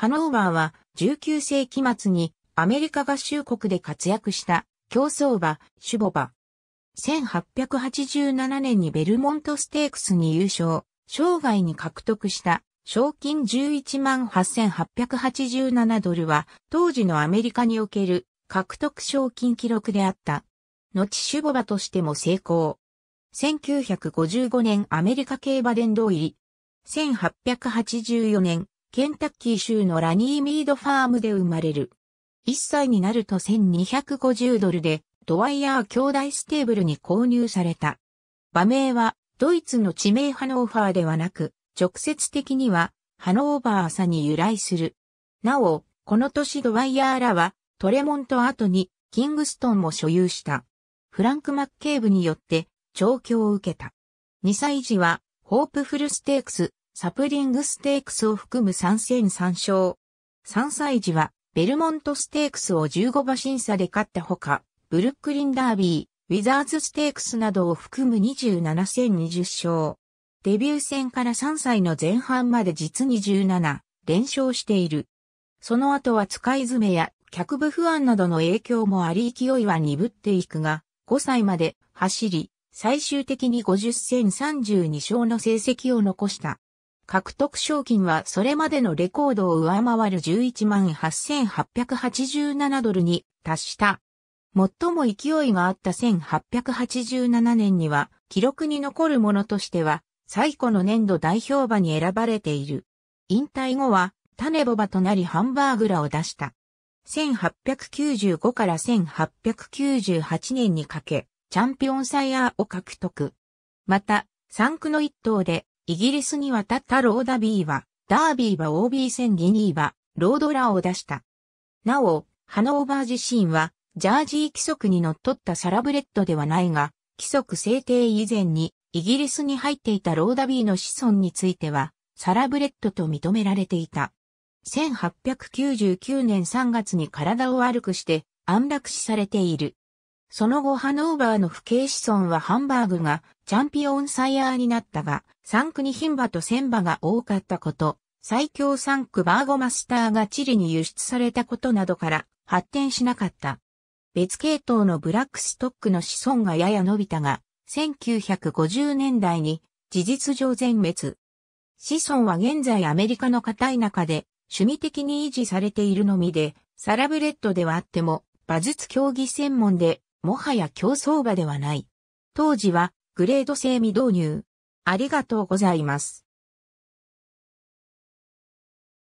ハノーバーは19世紀末にアメリカ合衆国で活躍した競争馬、シュボバ。1887年にベルモントステークスに優勝、生涯に獲得した賞金11万8887ドルは当時のアメリカにおける獲得賞金記録であった。後シュボバとしても成功。1955年アメリカ競馬殿堂入り。1884年ケンタッキー州のラニーミードファームで生まれる。1歳になると1250ドルで、ドワイヤー兄弟ステーブルに購入された。馬名は、ドイツの地名ハノーファーではなく、直接的には、ハノーバーさに由来する。なお、この年ドワイヤーらは、トレモント後に、キングストンも所有した。フランク・マッケーブによって、調教を受けた。2歳児は、ホープフルステークス、サプリングステークスを含む3戦3勝。3歳時は、ベルモントステークスを15馬審査で勝ったほか、ブルックリンダービー、ウィザーズステークスなどを含む27戦20勝。デビュー戦から3歳の前半まで実に17連勝している。その後は使い詰めや客部不安などの影響もあり勢いは鈍っていくが、5歳まで走り、最終的に50戦32勝の成績を残した。獲得賞金はそれまでのレコードを上回る11万8887ドルに達した。最も勢いがあった1887年には記録に残るものとしては最古の年度代表馬に選ばれている。引退後は種ボバとなりハンバーグラを出した。1895から1898年にかけチャンピオンサイヤーを獲得。また、3区の一頭でイギリスに渡ったローダビーは、ダービーは OB 戦ギニーは、ロードラーを出した。なお、ハノーバー自身は、ジャージー規則に則っったサラブレッドではないが、規則制定以前に、イギリスに入っていたローダビーの子孫については、サラブレッドと認められていた。1899年3月に体を悪くして安楽死されている。その後ハノーバーの父兄子孫はハンバーグがチャンピオンサイヤーになったが、3区に牝馬と千馬が多かったこと、最強3区バーゴマスターがチリに輸出されたことなどから発展しなかった。別系統のブラックストックの子孫がやや伸びたが、1950年代に事実上全滅。子孫は現在アメリカの片い中で趣味的に維持されているのみで、サラブレッドではあっても、馬術競技専門で、もはや競走馬ではない。当時はグレード制未導入。ありがとうございます。